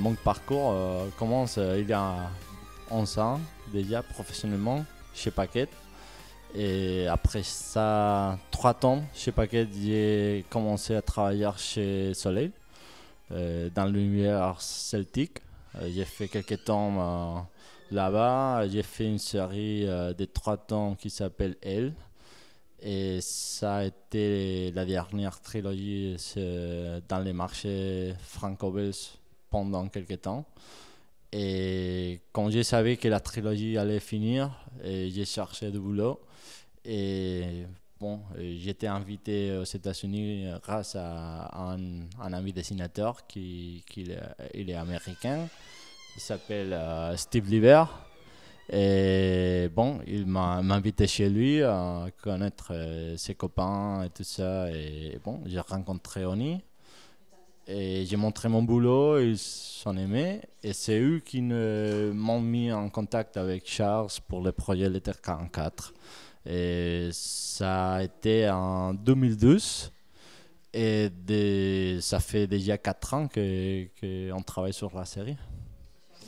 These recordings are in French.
mon parcours euh, commence euh, il y a 11 ans déjà professionnellement chez Paquette. Et après ça, trois ans chez Paquette, j'ai commencé à travailler chez Soleil, euh, dans l'univers celtique. j'ai fait quelques temps là-bas. J'ai fait une série de trois temps qui s'appelle Elle. Et ça a été la dernière trilogie dans les marchés franco-belges pendant quelques temps. Et quand je savais que la trilogie allait finir, j'ai cherché du boulot. Et bon, j'étais invité aux États-Unis grâce à un, ami dessinateur qui, est américain. Il s'appelle euh, Steve Liver, Et bon, il m'a invité chez lui à euh, connaître euh, ses copains et tout ça. Et bon, j'ai rencontré Oni. Et j'ai montré mon boulot, ils s'en aimaient. Et c'est eux qui m'ont mis en contact avec Charles pour le projet Letter 44. Et ça a été en 2012. Et ça fait déjà 4 ans qu'on travaille sur la série.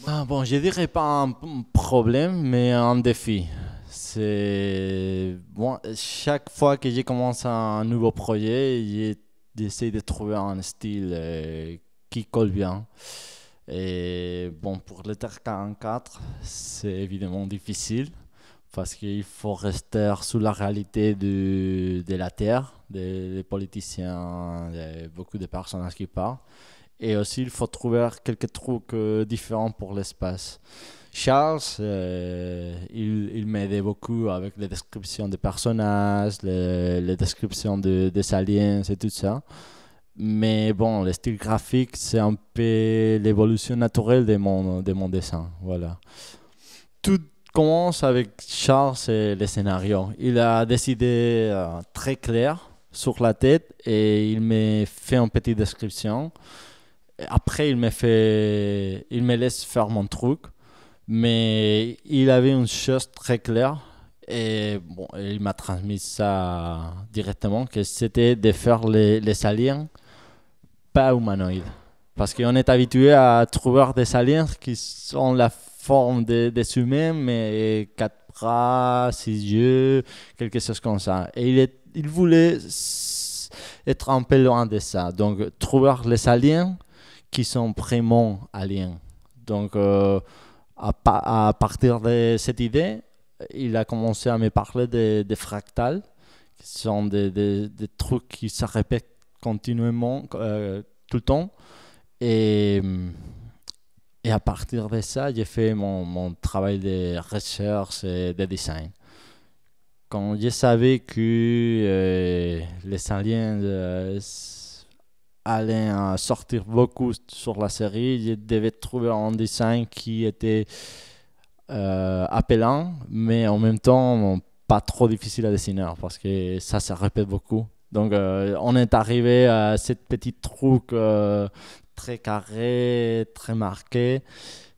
Ah, bon, je dirais pas un problème, mais un défi. C'est bon, chaque fois que j'ai commencé un nouveau projet, j'ai d'essayer de trouver un style euh, qui colle bien. Et bon, pour le Terre 44 c'est évidemment difficile parce qu'il faut rester sous la réalité de la Terre, des, politiciens, beaucoup de personnages qui parlent. Et aussi, il faut trouver quelques trucs euh, différents pour l'espace. Charles, euh, il, il m'aidait beaucoup avec les descriptions des personnages, les, les descriptions de, des aliens et tout ça. Mais bon, le style graphique, c'est un peu l'évolution naturelle de mon, mon dessin. Voilà. Tout commence avec Charles et le scénario. Il a décidé idées euh, très clair sur la tête et il me fait une petite description. Après, il me, fait, il me laisse faire mon truc mais il avait une chose très claire et bon, il m'a transmis ça directement, que c'était de faire les, les aliens pas humanoïdes. Parce qu'on est habitué à trouver des aliens qui sont la forme des humains, mais quatre bras, six yeux, quelque chose comme ça. Et il, il voulait être un peu loin de ça. Donc, trouver les aliens qui sont vraiment aliens. Donc, euh, à, partir de cette idée, il a commencé à me parler des fractales, qui sont des, trucs qui se répètent continuellement, euh, tout le temps. Et, et à partir de ça, j'ai fait mon, travail de recherche et de design. Quand je savais que euh, les aliens... Euh, aller euh, sortir beaucoup sur la série. Il devait trouver un dessin qui était euh, appelant, mais en même temps pas trop difficile à dessiner hein, parce que ça se répète beaucoup. Donc euh, on est arrivé à cette petite truc euh, très carré, très marqué.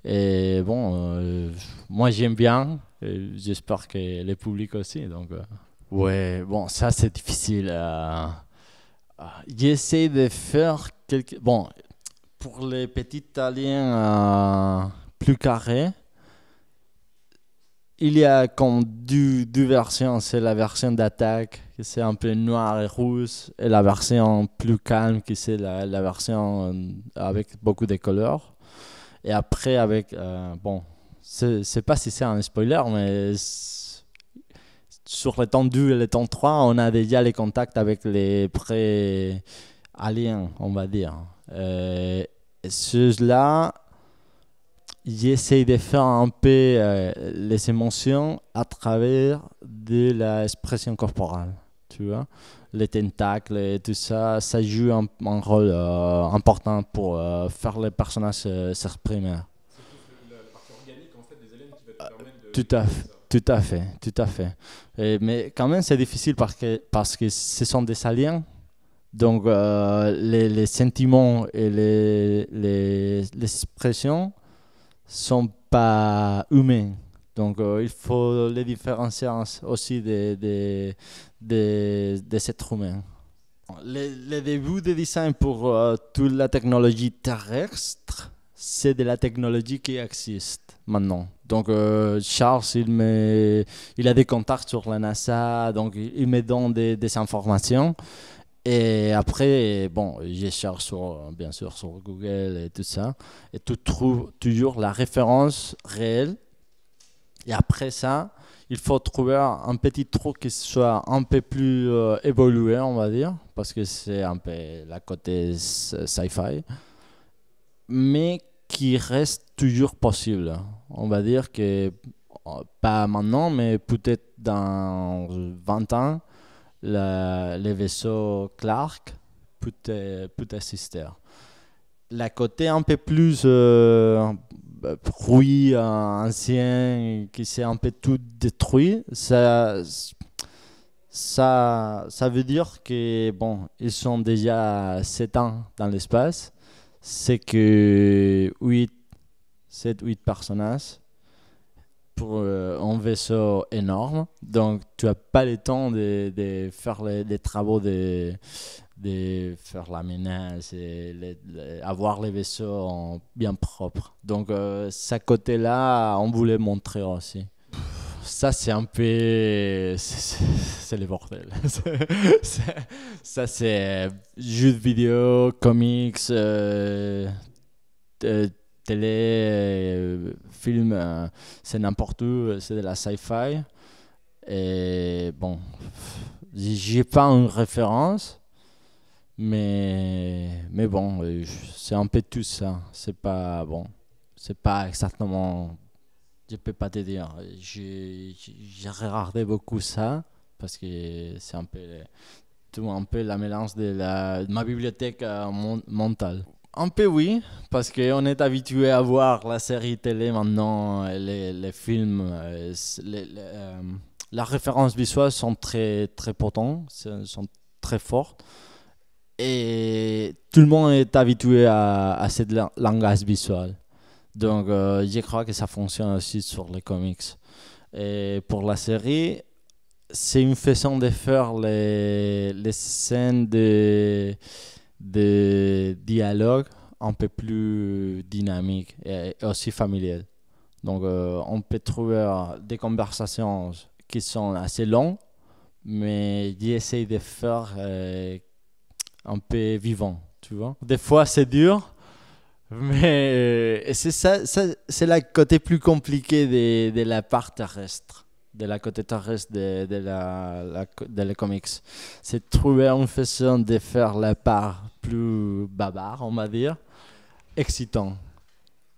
Et bon, moi j'aime bien. J'espère que le public aussi. Donc ouais, bon ça c'est difficile. à ah, j'essaie de faire quelques. Bon, pour les petits Italiens euh, plus carrés, il y a comme deux, versions. C'est la version d'attaque, qui c'est un peu noir et rouge, et la version plus calme, qui c'est la, la, version euh, avec beaucoup de couleurs. Et après, avec. Euh, bon, je sais pas si c'est un spoiler, mais sur le temps 2 et le temps 3, on a déjà les contacts avec les pré-aliens, on va dire. Euh, Ceux-là, j'essaie de faire un peu euh, les émotions à travers de l'expression corporelle. Tu vois, les tentacles et tout ça, ça joue un, rôle euh, important pour euh, faire les personnages s'exprimer. C'est la organique en fait, des aliens qui va permettre de. Tout à fait. Tout à fait, tout à fait. mais quand même, c'est difficile parce que, parce que ce sont des aliens. Donc, euh, les, les, sentiments et les, les, les sont pas humains. Donc, euh, il faut les différencier aussi des, des, êtres humains. Le, début des design pour euh, toute la technologie terrestre, c'est de la technologie qui existe maintenant. Donc euh, Charles, il, il a des contacts sur la NASA, donc il me donne des, informations. Et après, bon, je cherche sur, bien sûr sur Google et tout ça, et tu trouve toujours la référence réelle. Et après ça, il faut trouver un petit truc qui soit un peu plus euh, évolué, on va dire, parce que c'est un peu la côté sci-fi, mais qui reste toujours possible. On va dire que, pas maintenant, mais peut-être dans 20 ans, le, les vaisseaux Clark e, peut, assister. La côté un peu plus euh, bruit ancien, qui s'est un peu tout détruit, ça, ça, ça veut dire que bon, ils sont déjà 7 ans dans l'espace c'est que 7, 8 personnages pour euh, un vaisseau énorme. Donc, tu n'as pas le temps de, faire les, travaux, de, faire la menace et les, avoir les vaisseaux bien propres. Donc, ça euh, ce côté-là, on voulait montrer aussi ça c'est un peu. C'est les bordel. ça c'est euh, jeux vidéo, comics, euh, euh, télé, films, c'est n'importe où, c'est de la sci-fi. Et bon, j'ai pas une référence, mais, mais bon, c'est un peu tout ça. C'est pas bon, c'est pas exactement je peux pas te dire. J'ai regardé beaucoup ça parce que c'est un peu tout un peu la mélange de, la, ma bibliothèque euh, mentale. Un peu oui, parce qu'on est habitué à voir la série télé maintenant, les, les films, euh, les, euh, la référence visuelle sont très très potentes, sont très fortes. Et tout le monde est habitué à, à cette langage visuelle. Donc, euh, je crois que ça fonctionne aussi sur les comics. Et pour la série, c'est une façon de faire les, les scènes de, de dialogue un peu plus dynamique et aussi familiales Donc, euh, on peut trouver euh, des conversations qui sont assez longues, mais j'essaie de faire un peu vivant, tu vois. Des fois, c'est dur, mais euh, c'est ça, ça c'est la côté plus compliqué de, de, la part terrestre, de la côté terrestre de, de la, de comics. C'est trouver une façon de faire la part plus bavarde, on va dire, excitant.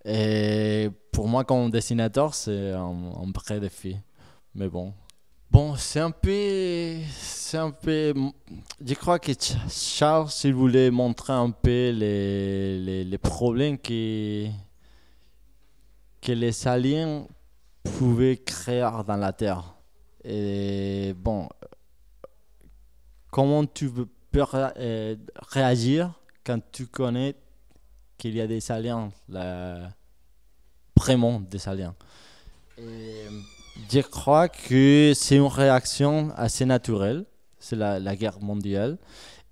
Et pour moi, comme dessinateur, c'est un, un vrai défi. Mais bon, Bon, c'est un peu. C'est un peu. Je crois que Charles, il voulait montrer un peu les, les, problèmes que, les aliens pouvaient créer dans la Terre. Et bon, comment tu peux euh, réagir quand tu connais qu'il y a des aliens, là, vraiment des aliens je crois que c'est une réaction assez naturelle. C'est la, guerre mondiale.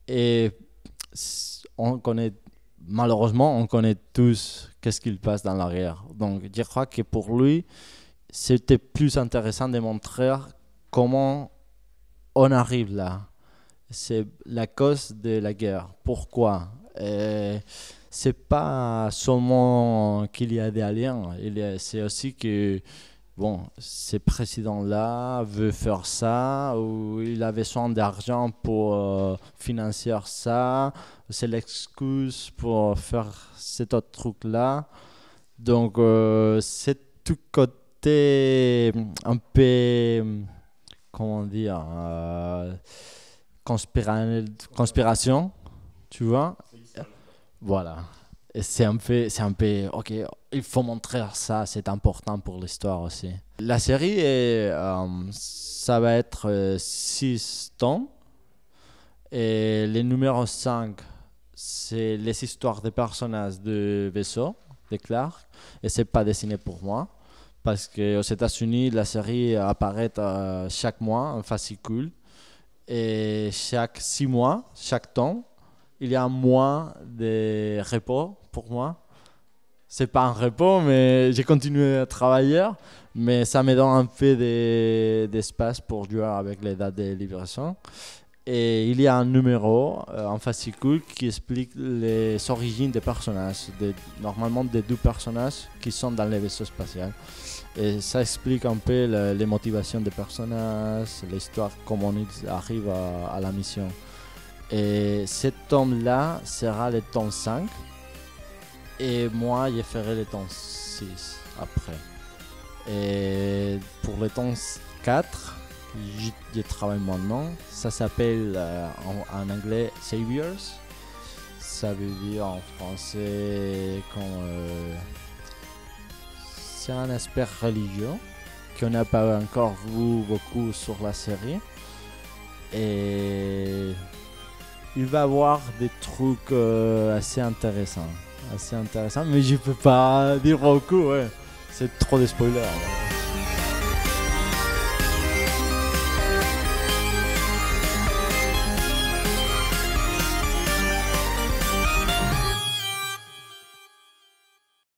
Et on connaît, malheureusement, on connaît tous qu'est-ce qu'il passe dans la guerre. Donc je crois que pour lui, c'était plus intéressant de montrer comment on arrive là. C'est la cause de la guerre. Pourquoi Ce C'est pas seulement qu'il y a des aliens, hein. c'est aussi que bon, ce président-là veut faire ça, ou il avait besoin d'argent pour euh, financer ça, c'est l'excuse pour faire cet autre truc-là. Donc, euh, c'est tout côté un peu, comment dire, euh, conspiration, tu vois. Voilà c'est un peu, c'est un peu, ok, il faut montrer ça, c'est important pour l'histoire aussi. La série, euh, ça va être euh, six tons et le numéro 5, c'est les histoires des personnages de vaisseau de Clark, et c'est pas dessiné pour moi parce qu'aux États-Unis, la série apparaît euh, chaque mois en fascicule et chaque six mois, chaque temps il y a moins de repos pour moi. C'est pas un repos, mais j'ai continué à travailler. Mais ça me donne un peu d'espace pour jouer avec les dates de libération. Et il y a un numéro, euh, en un fascicule, qui explique les origines des personnages, normalement des deux personnages qui sont dans les vaisseaux spatiaux. Et ça explique un peu les motivations des personnages, l'histoire, comment ils arrivent à la mission. Et cet tome-là sera le temps 5. Et moi, je ferai le temps 6 après. Et pour le temps 4, je, travaille maintenant. Ça s'appelle euh, en, anglais Saviors. Ça veut dire en français quand euh, c'est un aspect religieux qu'on n'a pas encore vu beaucoup sur la série. Et il va avoir des trucs euh, assez intéressants. Assez intéressants, mais je peux pas dire beaucoup, ouais. C'est trop de spoilers.